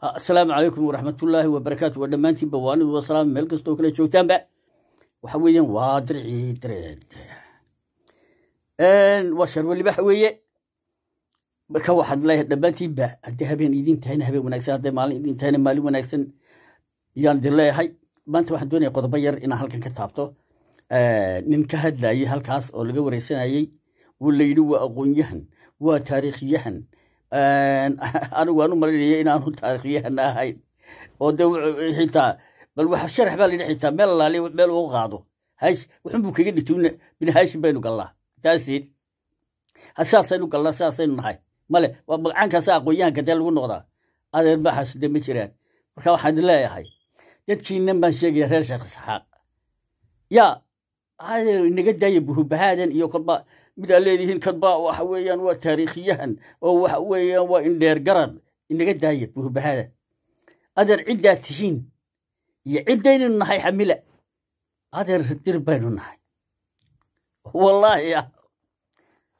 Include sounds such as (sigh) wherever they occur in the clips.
asalaamu calaykum waraxmatullaahi wabarakaatu waa dhammaantiinba waanidu wasalaam meel kastoo kale joogtaanba waxa weeyaan waa dircii dareed waa sharwelibax weeye ka waxaad leeyahay dhammaantiinba haddii habeen idiin tahayna habeen wanaagsan hadday maalin idiin tahayna maalin wanaagsan yaan idin leeyahay maanta waxaan doonaya qodobo yar inaan halkan ka taabto nin ka hadlayay halkaas oo laga wareysanayey uu la yidhi waa aqoon yahan waa taariikhyahan anigu (laughs) aan u malinaya inaanu taarikhyahanna ahayn oo de xitaa bal sharax baa laydhi xitaa meel alaaliya meel uu qaado hays wuxun buu kaga dhituuna bini haashim baynu gallaa taasin saasaynu galnaa saasaynu nahay male waa magcaankaasa aqoon-yahanka dee lagu noqdaa adeer de ma jiraan marka waxaan leeyahay dadkiinan baan sheegaya reer sheekh isxaaq yaa adeer inaga daaya buhubahaadan iyo kolba midaa leedihiin kadba waxa weeyaan waa taariikhiyahan oo waxa weeyaan waa indheer garad inaga daaya buhbahada adeer ciddaa tihiin iyo ciddaynu nahay xamila adeer dir baynu nahay wallaahi ah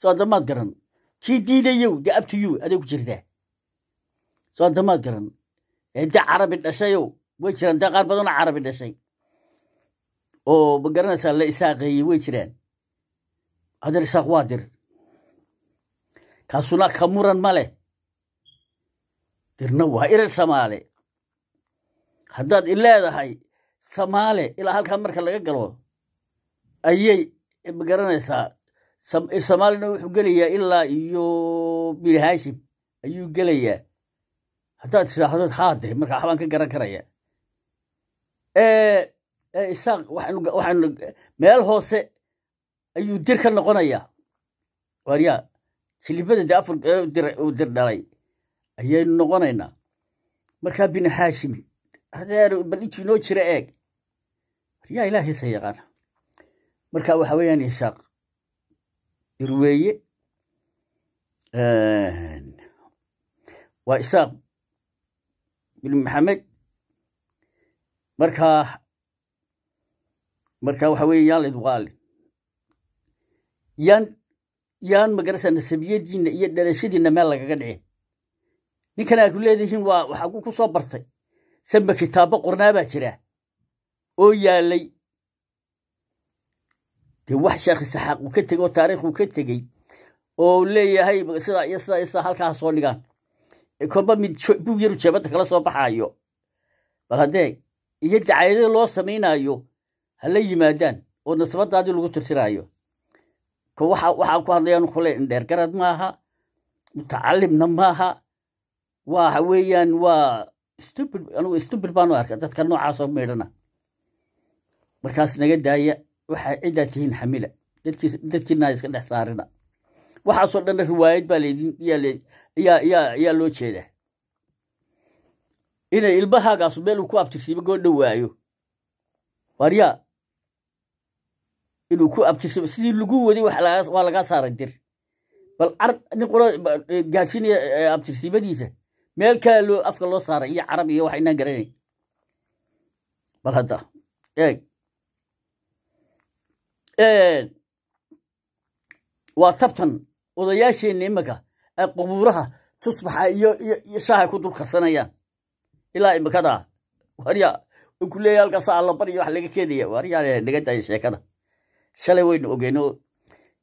soo addamaad garan kii diidayow de abtiyuu aday ku jirtaa soo addamaad garan de carabi dhashayow way jiraan dee qaar badanoo carabi dhashay oo ma garanaysaa la isaaqeeyey way jiraan haddeer isaaq waa dir kaasuna ka muran ma leh dirna waa irar somaale haddaad i leedahay samaale ilaa halkaa marka laga galo ayay magaranaysaa soomaalina wuxuu gelayaa ilaa iyo bini ayuu gelayaa haddaad tidhaahdood haade markaa waxbaan ka garan karaya isaaq waxaynu meel hoose ayuu dir ka noqonayaa waryaa silibada dee afar dir uu dir dhalay ayaynu noqonaynaa markaa bini xaashim hadeer bal intii noo jira eeg waryaa ilaahiisa yaqaana marka waxa weeyaan ishaaq irweeye waa isaaq bin maxamed markaa markaa waxa weeya yaalid waali yaan yaan magarasa nasabiyadiinna iyo dhalashadiinna meel lagaga dhicin ninkan aad ku leedihiin waa waxaa ku soo bartay samba kitaabo qornaa baa jira oo yaalay de wax sheekh isaxaaq uu ka tegey oo taariikh uu ka tegey oo leeyahay sidaa iyo sidaa iyo sidaa halkaa soo dhigaan e korba mid buug yaru jeebadda kala soo baxaayo bal haddee iyo dacaayadii loo samaynaayo hala yimaadaan oo nasabadaadii lagu tirtiraayo waxaa ku hadlayaan kule indheergarad maaha mutacalimna maaha waa waxa weeyaan waa stupid anugu stupid baanu arka dadka noocaasoo meedhana markaas naga daaya waxaa ciddaa tihiin xamila dadkiinaa iska dhex saarina waxaasoo dhan riwaayad baa yaa loo jeeda inay ilmahaagaasu meel uu ku abtirsiiba goodha waayo waryaa inuu ku abtirso sidii lagu waday waa lagaa saaray dir bal carab nin qolo gaadhsiinaya eh, abtirsiimadiisa meel kale loo afka loo saaray iyo carab iyo wax inaan garanay bal hadda eeg waa tabtan odayaasheena imanka ay qubuuraha tusbaxa iyo shaahay ku dulkarsanayaan ilaa imikadaa warya ku allabar iyo wax laga keenaya waryaa naga daaya sheekada shalay waynu ogeyno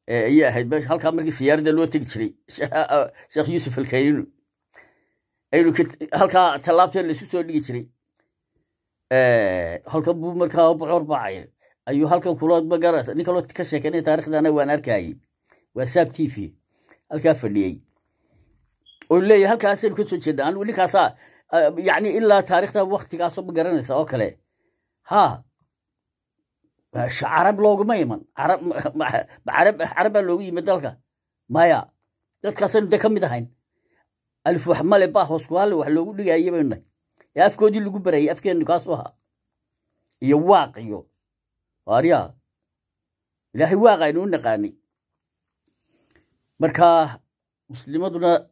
ayay ahayd halkaa markii siyaaradda loo tegi jiray sheekh ah, yuusuf alkaynin aynu halkaa tallaabteen laisu soo dhigi jiray halka buu markaa bocor bacay ayuu halkan kula magaras nin ka sheekeynaya taarikhdana waan arkayey waa saab t v halkaa fadhiyey oo leeyahy halkaasaynu ka soo jeedna anigu ninkaasaa ah, ah, yacni ilaa taarikhda waktigaasoo ma garanaysa oo kale haa carab looguma iman carabbaa (laughs) loogu yimid dalka maya dadkaasaynu de ka mid ahayn alif wax male baahos kuhalle wax loogu dhigaaye baynu nahay ee afkoodii lagu barayay afkeennu kaasu ahaa iyo waaq iyo aryaa ilaahay waaq aynu u naqaanay marka muslimaduna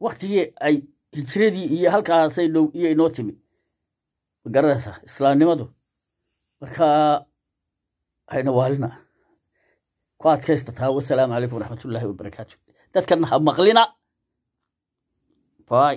waktigii ay hijiradii iyo halkaasay iyo inoo timi magaranaysaa ah, islaamnimadu marka hayna waalina ku adkaysta taa wasalaamu calaykum waraxmatullaahi wabarakaatu dadkana ha maqlina bay